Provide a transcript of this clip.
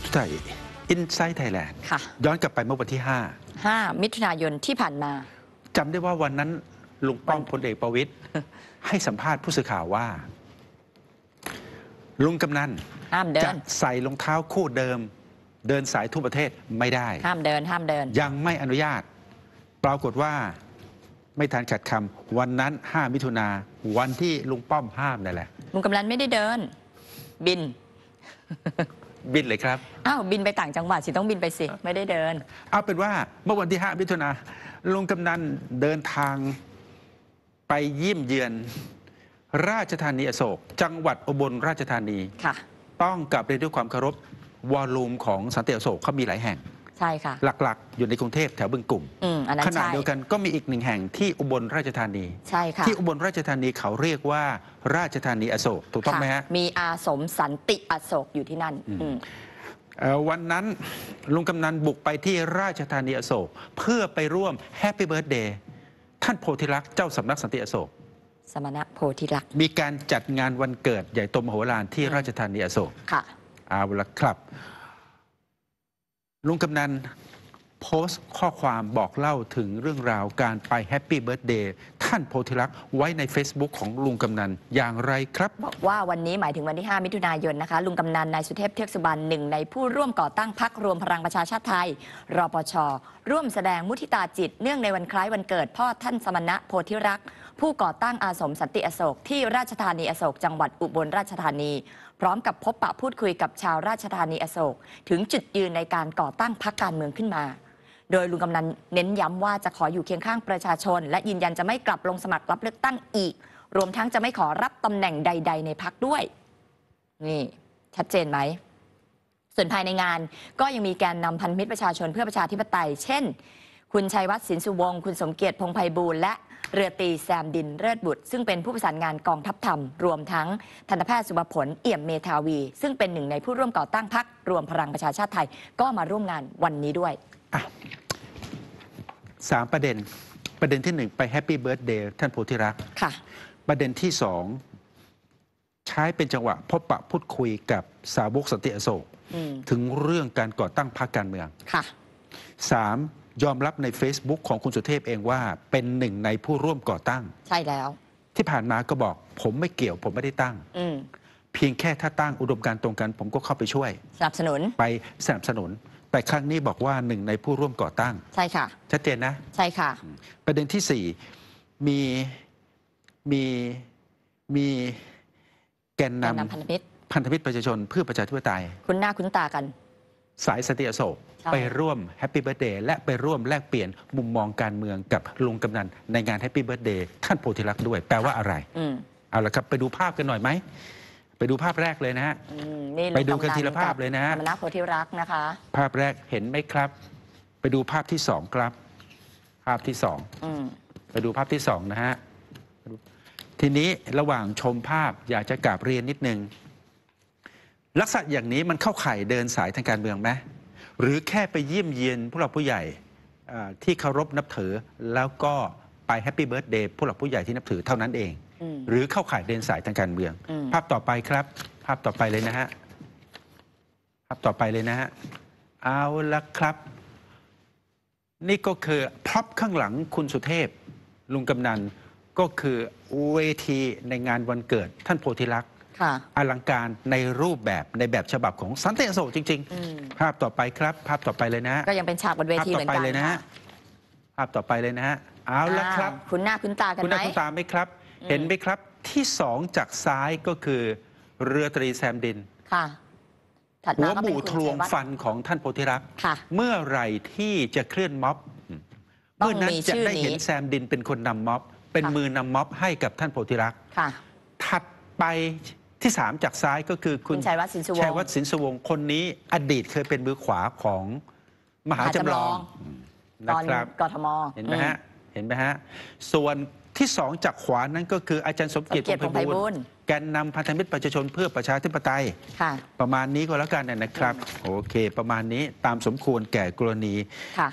กไทยอินไซต์ไทยแลนด์ย้อนกลับไปเมื่อวันที่ 5 5 มิถุนายนที่ผ่านมาจำได้ว่าวันนั้นลุงป้อมพลเอกประวิตยให้สัมภาษณ์ผู้สื่อข่าวว่า ลุงกำนันจะใส่รองเท้าคู่เดิม เดินสายทั่วประเทศไม่ได้ห้ามเดินห้ามเดิน ยังไม่อนุญาตปรากฏว่าไม่ทันขัดคำวันนั้น 5 มิถุนาวันที่ลุงป้อมห้ามนั่นแหละลุงกำนันไม่ได้เดิน บินบินเลยครับ อ้าวบินไปต่างจังหวัดสิต้องบินไปสิไม่ได้เดิน เอาเป็นว่าเมื่อวันที่5มิถุนาลุงกำนันเดินทางไปเยี่ยมเยือน ราชธานีอโศก จังหวัดอุบลราชธานีค่ะต้องกลับเรียนด้วยความเคารพวอลลุ่มของสันติอโศกเขามีหลายแห่งใช่ค่ะ หลักๆอยู่ในกรุงเทพแถวบึงกลุ่มขมนนดนเดียวกัน ก็มีอีกหนึ่งแห่งที่อุบลราชธานี ใช่ค่ะ ที่อุบลราชธานีเขาเรียกว่าราชธานีอโศกถูกต้องไหมฮะมีอาสมสันติอโศกอยู่ที่นั่น วันนั้นลุงกำนันบุกไปที่ราชธานีอโศก เพื่อไปร่วมแฮปปี้เบิร์ดเดย์ท่านโพธิลักษ์เจ้าสำนักสันติอโศกสมณะโพธิลักษ์มีการจัดงานวันเกิดใหญ่โตมโหฬารที่ราชธานีอโศกค่ะเอาละครับลุงกำนันโพสต์ข้อความบอกเล่าถึงเรื่องราวการไปแฮปปี้เบิร์ตเดย์ท่านโพธิลักษณ์ไว้ใน Facebook ของลุงกำนัน อย่างไรครับบอกว่าวันนี้หมายถึงวันที่5มิถุนายนนะคะลุงกำนันนายสุเทพเทือกสุบรรณหนึ่งในผู้ร่วมก่อตั้งพักรวมพลังประชาชาติไทย รปช ร่วมแสดงมุทิตาจิตเนื่องในวันคล้ายวันเกิดพ่อท่านสมณะโพธิรักษ์ผู้ก่อตั้งอาสมสันติอโศกที่ราชธานีอโศกจังหวัดอุบลราชธานี พร้อมกับพบปะพูดคุยกับชาวราชธานีอโศก ถึงจุดยืนในการก่อตั้งพักการเมืองขึ้นมาโดยลุงกำนันเน้นย้ำว่าจะขออยู่เคียงข้างประชาชน และยืนยันจะไม่กลับลงสมัครรับเลือกตั้งอีก รวมทั้งจะไม่ขอรับตำแหน่งใดๆในพักด้วย นี่ ชัดเจนไหม ส่วนภายในงานก็ยังมีแกนนำพันธมิตรประชาชนเพื่อประชาธิปไตย เช่น คุณชัยวัฒน์สินสุวงศ์คุณสมเกียรติพงไพบูล์และเรือตีแซมดินเลิศบุตร ซึ่งเป็นผู้ประสานงานกองทัพธรรม รวมทั้งทันตแพทย์สุภผล เอี่ยมเมธาวี ซึ่งเป็นหนึ่ง ในผู้ร่วมก่อตั้งพรรครวมพลังประชาชาติไทยก็มาร่วมงานวันนี้ด้วยสามประเด็นประเด็นที่หนึ่งไปแฮปปี้เบิร์ดเดย์ท่านโพธิรักษ์ค่ะ ประเด็นที่สอง ใช้เป็นจังหวะพบปะพูดคุยกับสาวกสติอโศกถึงเรื่องการก่อตั้งพรรคการเมือง ค่ะสามยอมรับใน Facebook ของคุณสุเทพเองว่าเป็นหนึ่งในผู้ร่วมก่อตั้ง ใช่แล้ว ที่ผ่านมาก็บอก ผมไม่เกี่ยว ผมไม่ได้ตั้งเพียงแค่ถ้าตั้งอุดมการตรงกัน ผมก็เข้าไปช่วยสนับสนุนไปสนับสนุนแต่ครั้งนี้บอกว่าหนึ่งในผู้ร่วมก่อตั้ง ใช่ค่ะ ชัดเจนนะ ใช่ค่ะ ประเด็นที่สี่มี มีมีแกนนำพันธมิตรพันธมิตรประชาชนเพื่อประชาธิปไตยคุณหน้าคุณตากัน สายสติอโศกไปร่วมแฮปปี้เบิร์เดย์และไปร่วมแลกเปลี่ยน มุมมองการเมืองกับลุงกำนัน ในงานแฮปปี้เบิร์เดย์ท่านโพธิลักษ์ด้วย แปลว่าอะไรอเอาละครับไปดูภาพกันหน่อยไหมไปดูภาพแรกเลยนะฮะไปดูกันทีละภาพเลยนะฮะมาโพธิรักนะคะ ภาพแรกเห็นไหมครับ ไปดูภาพที่สองครับ ภาพที่สอง ไปดูภาพที่สองนะฮะ ทีนี้ระหว่างชมภาพอยากจะกราบเรียนนิดนึงลักษณะอย่างนี้มันเข้าข่ายเดินสายทางการเมืองไหมหรือแค่ไปเยี่ยมเยียนผู้หลักผู้ใหญ่ที่เคารพนับถือ แล้วก็ไปแฮปปี้เบิร์ดเดย์ผู้หลักผู้ใหญ่ที่นับถือเท่านั้นเองหรือเข้าข่ายเดินสายทางการเมือง ภาพต่อไปครับ ภาพต่อไปเลยนะฮะ ภาพต่อไปเลยนะฮะเอาละครับ นี่ก็คือพร็อพข้างหลังคุณสุเทพลุงกำนัน ก็คือ เวทีในงานวันเกิดท่านโพธิลักษณ์อลังการในรูปแบบในแบบฉบับของสันเตโสจริงๆ ภาพต่อไปครับ ภาพต่อไปเลยนะ ก็ยังเป็นฉากบนเวทีเหมือนกันเลยนะภาพต่อไปเลยนะฮะเอาละครับ คุณหน้าคุณตากันไหมคุณหน้าคุณตาไหมครับเห็นไหมครับที่สองจากซ้ายก็คือเรือตรีแซมดินค่ะหัวหมูทรวงฟันของท่านโพธิรักษ์เมื่อไหร่ที่จะเคลื่อนม็อบเมื่อนั้นจะได้เห็นแซมดินเป็นคนนำม็อบเป็นมือนำม็อบให้กับท่านโพธิรักษ์ถัดไปที่สามจากซ้ายก็คือคุณชัยวัฒน์สินสวงชัยวัฒน์สินสวงคนนี้ อดีตเคยเป็นมือขวาของมหาจำลองนะครับกทมเห็นไหมฮะเห็นไหมฮะ ส่วนที่สองจากขวานั้นก็คืออาจารย์สมเกียรติยพง์ไพบุญแกนนำพันธมิตรประชาชนเพื่อประชาธิปไตยค่ะประมาณนี้ก็แล้วกันนะครับโอเคประมาณนี้ตามสมควรแก่กรณีค่ะ